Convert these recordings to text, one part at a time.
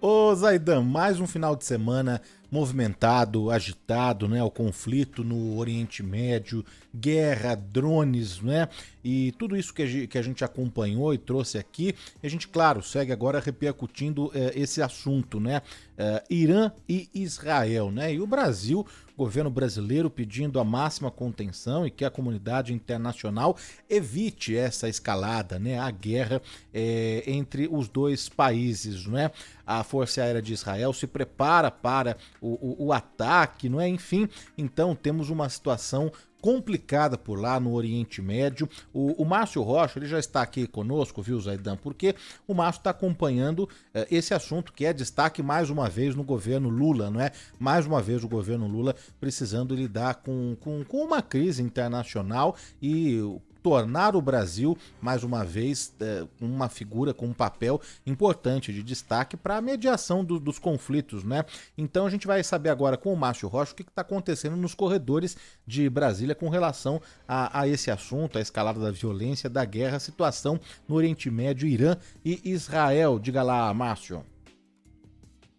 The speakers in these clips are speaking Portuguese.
Ô Zaidan, mais um final de semana movimentado, agitado, né? O conflito no Oriente Médio, guerra, drones, né? E tudo isso que a gente acompanhou e trouxe aqui, a gente, claro, segue agora repercutindo eh, esse assunto, né? Eh, Irã e Israel, né? E o Brasil, governo brasileiro pedindo a máxima contenção e que a comunidade internacional evite essa escalada, né? A guerra eh, entre os dois países, não é? A Força Aérea de Israel se prepara para o, o, o ataque, não é? Enfim, então temos uma situação complicada por lá no Oriente Médio. O, o Márcio Rocha ele já está aqui conosco, viu, Zaidan? Porque o Márcio está acompanhando eh, esse assunto que é destaque mais uma vez no governo Lula, não é? Mais uma vez o governo Lula precisando lidar com, com, com uma crise internacional e tornar o Brasil, mais uma vez, é, uma figura com um papel importante de destaque para a mediação do, dos conflitos, né? Então a gente vai saber agora com o Márcio Rocha o que está acontecendo nos corredores de Brasília com relação a, a, esse assunto, a escalada da violência, da guerra, a situação no Oriente Médio, Irã e Israel. Diga lá, Márcio.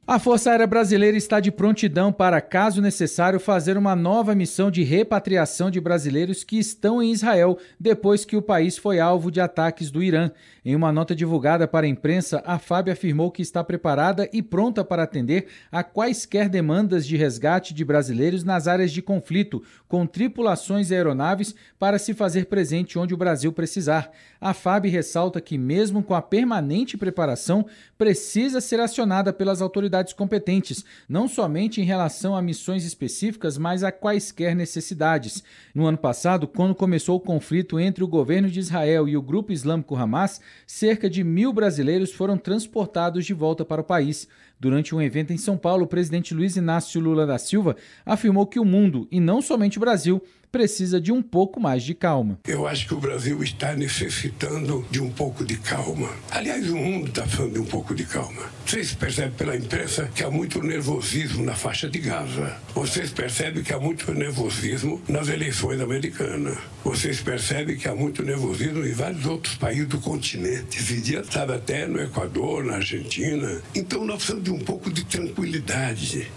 A Força Aérea Brasileira está de prontidão para, caso necessário, fazer uma nova missão de repatriação de brasileiros que estão em Israel depois que o país foi alvo de ataques do Irã. Em uma nota divulgada para a imprensa, a FAB afirmou que está preparada e pronta para atender a quaisquer demandas de resgate de brasileiros nas áreas de conflito, com tripulações e aeronaves para se fazer presente onde o Brasil precisar. A FAB ressalta que, mesmo com a permanente preparação, precisa ser acionada pelas autoridades autoridades competentes, não somente em relação a missões específicas, mas a quaisquer necessidades. No ano passado, quando começou o conflito entre o governo de Israel e o grupo islâmico Hamas, cerca de mil brasileiros foram transportados de volta para o país. Durante um evento em São Paulo, o presidente Luiz Inácio Lula da Silva afirmou que o mundo, e não somente o Brasil, precisa de um pouco mais de calma. Eu acho que o Brasil está necessitando de um pouco de calma. Aliás, o mundo está precisando de um pouco de calma. Vocês percebem pela imprensa que há muito nervosismo na faixa de Gaza. Vocês percebem que há muito nervosismo nas eleições americanas. Vocês percebem que há muito nervosismo em vários outros países do continente. Esse dia estava até no Equador, na Argentina. Então, nós precisamos de um pouco de tranquilidade.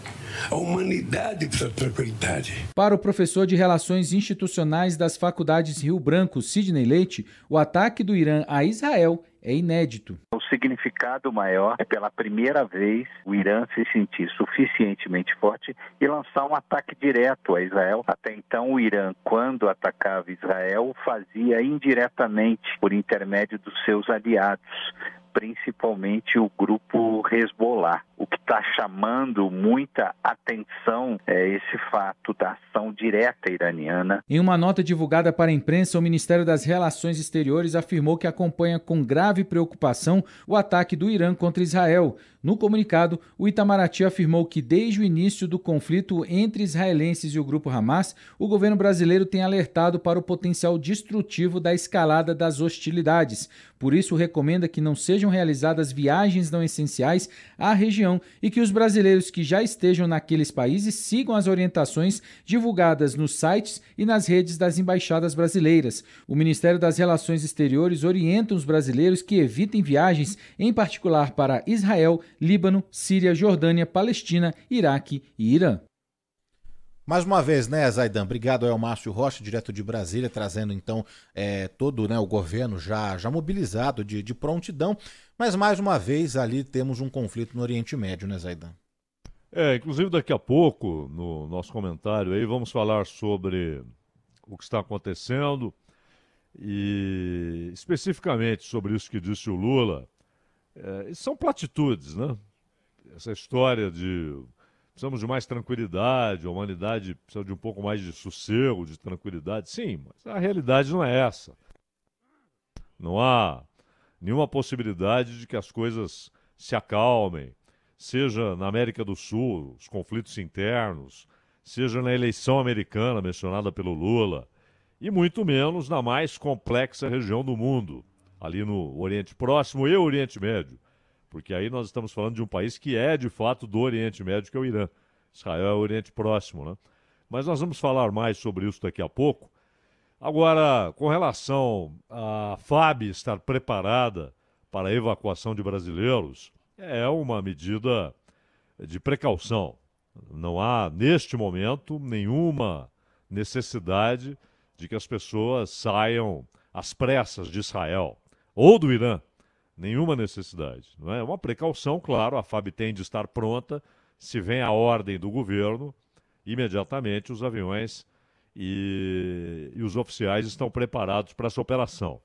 A humanidade precisa de tranquilidade. Para o professor de Relações Institucionais das Faculdades Rio Branco, Sidney Leite, o ataque do Irã a Israel é inédito. O significado maior é pela primeira vez o Irã se sentir suficientemente forte e lançar um ataque direto a Israel. Até então, o Irã, quando atacava Israel, fazia indiretamente por intermédio dos seus aliados principalmente o grupo Hezbollah o que está chamando muita atenção é esse fato da ação direta iraniana. Em uma nota divulgada para a imprensa, o Ministério das Relações Exteriores afirmou que acompanha com grave preocupação o ataque do Irã contra Israel. No comunicado, o Itamaraty afirmou que desde o início do conflito entre israelenses e o grupo Hamas, o governo brasileiro tem alertado para o potencial destrutivo da escalada das hostilidades. Por isso, recomenda que não sejam realizadas viagens não essenciais à região região e que os brasileiros que já estejam naqueles países sigam as orientações divulgadas nos sites e nas redes das embaixadas brasileiras. O Ministério das Relações Exteriores orienta os brasileiros que evitem viagens, em particular para Israel, Líbano, Síria, Jordânia, Palestina, Iraque e Irã. Mais uma vez, né, Zaidan? Obrigado, é o Márcio Rocha, direto de Brasília, trazendo então é, todo né, o governo já, já mobilizado de, de prontidão. Mas mais uma vez ali temos um conflito no Oriente Médio, né, Zaidan? É, inclusive daqui a pouco, no nosso comentário aí, vamos falar sobre o que está acontecendo e especificamente sobre isso que disse o Lula. É, são platitudes, né? Essa história de precisamos de mais tranquilidade, a humanidade precisa de um pouco mais de sossego, de tranquilidade. Sim, mas a realidade não é essa. Não há nenhuma possibilidade de que as coisas se acalmem, seja na América do Sul, os conflitos internos, seja na eleição americana mencionada pelo Lula, e muito menos na mais complexa região do mundo, ali no Oriente Próximo e Oriente Médio, porque aí nós estamos falando de um país que é de fato do Oriente Médio, que é o Irã. Israel é o Oriente Próximo, né? Mas nós vamos falar mais sobre isso daqui a pouco. Agora, com relação à FAB estar preparada para a evacuação de brasileiros, é uma medida de precaução. Não há, neste momento, nenhuma necessidade de que as pessoas saiam às pressas de Israel ou do Irã. Nenhuma necessidade. Não é uma precaução, claro, a FAB tem de estar pronta. Se vem a ordem do governo, imediatamente os aviões e, e os oficiais estão preparados para essa operação.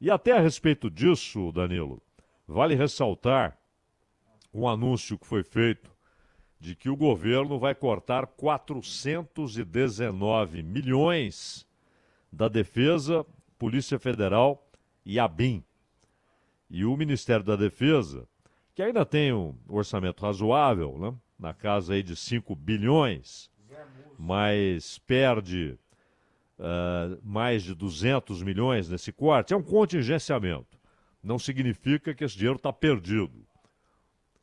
E até a respeito disso, Danilo, vale ressaltar um anúncio que foi feito de que o governo vai cortar 419 milhões da Defesa, Polícia Federal e ABIM. E o Ministério da Defesa, que ainda tem um orçamento razoável, né? na casa aí de 5 bilhões, mas perde uh, mais de 200 milhões nesse corte, é um contingenciamento. Não significa que esse dinheiro está perdido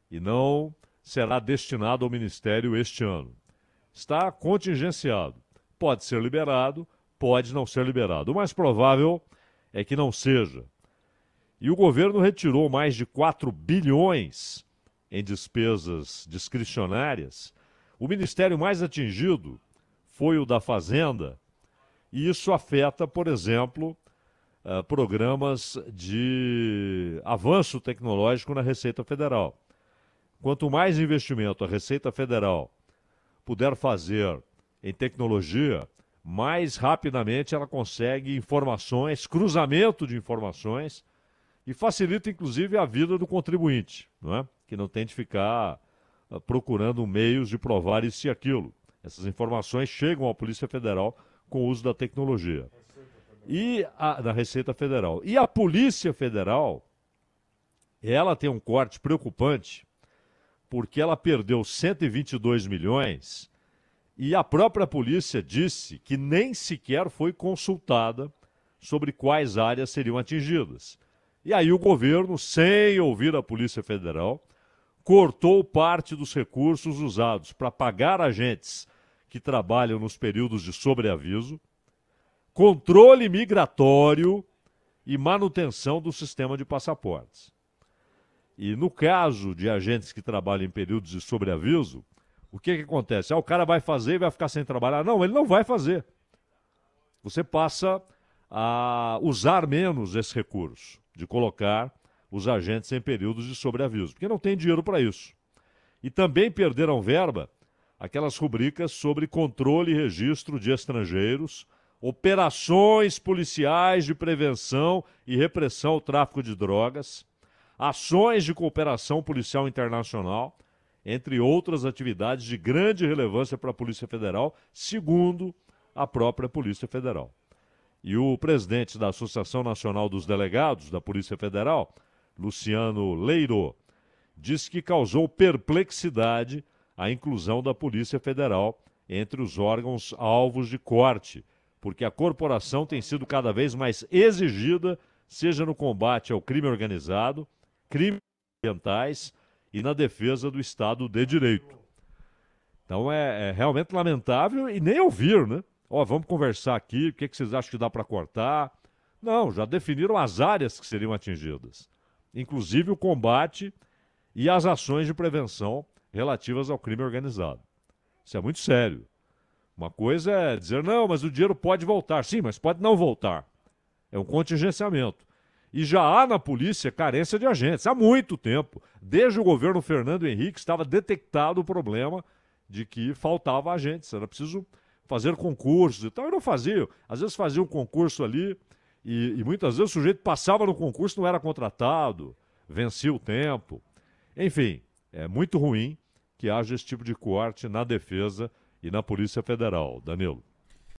e não será destinado ao Ministério este ano. Está contingenciado. Pode ser liberado, pode não ser liberado. O mais provável é que não seja. E o governo retirou mais de 4 bilhões em despesas discricionárias o ministério mais atingido foi o da Fazenda, e isso afeta, por exemplo, eh, programas de avanço tecnológico na Receita Federal. Quanto mais investimento a Receita Federal puder fazer em tecnologia, mais rapidamente ela consegue informações, cruzamento de informações e facilita inclusive a vida do contribuinte, não é? que não tem de ficar ah, procurando meios de provar isso e aquilo. Essas informações chegam à Polícia Federal com o uso da tecnologia. E a, da Receita Federal. E a Polícia Federal, ela tem um corte preocupante, porque ela perdeu 122 milhões e a própria polícia disse que nem sequer foi consultada sobre quais áreas seriam atingidas. E aí o governo, sem ouvir a Polícia Federal, cortou parte dos recursos usados para pagar agentes que trabalham nos períodos de sobreaviso, controle migratório e manutenção do sistema de passaportes. E no caso de agentes que trabalham em períodos de sobreaviso, o que, que acontece? Ah, o cara vai fazer e vai ficar sem trabalhar. Não, ele não vai fazer. Você passa a usar menos esse recurso de colocar os agentes em períodos de sobreaviso, porque não tem dinheiro para isso. E também perderam verba aquelas rubricas sobre controle e registro de estrangeiros, operações policiais de prevenção e repressão ao tráfico de drogas, ações de cooperação policial internacional, entre outras atividades de grande relevância para a Polícia Federal, segundo a própria Polícia Federal. E o presidente da Associação Nacional dos Delegados da Polícia Federal, Luciano Leiro, diz que causou perplexidade a inclusão da Polícia Federal entre os órgãos alvos de corte, porque a corporação tem sido cada vez mais exigida, seja no combate ao crime organizado, crimes ambientais e na defesa do Estado de Direito. Então é, é realmente lamentável e nem ouvir, né? Ó, vamos conversar aqui, o que, que vocês acham que dá para cortar? Não, já definiram as áreas que seriam atingidas inclusive o combate e as ações de prevenção relativas ao crime organizado. Isso é muito sério. Uma coisa é dizer, não, mas o dinheiro pode voltar. Sim, mas pode não voltar. É um contingenciamento. E já há na polícia carência de agentes há muito tempo. Desde o governo Fernando Henrique estava detectado o problema de que faltava agentes, era preciso fazer concursos e tal. E não faziam. Às vezes fazia um concurso ali, e, e muitas vezes o sujeito passava no concurso, não era contratado, vencia o tempo. Enfim, é muito ruim que haja esse tipo de corte na defesa e na Polícia Federal. Danilo.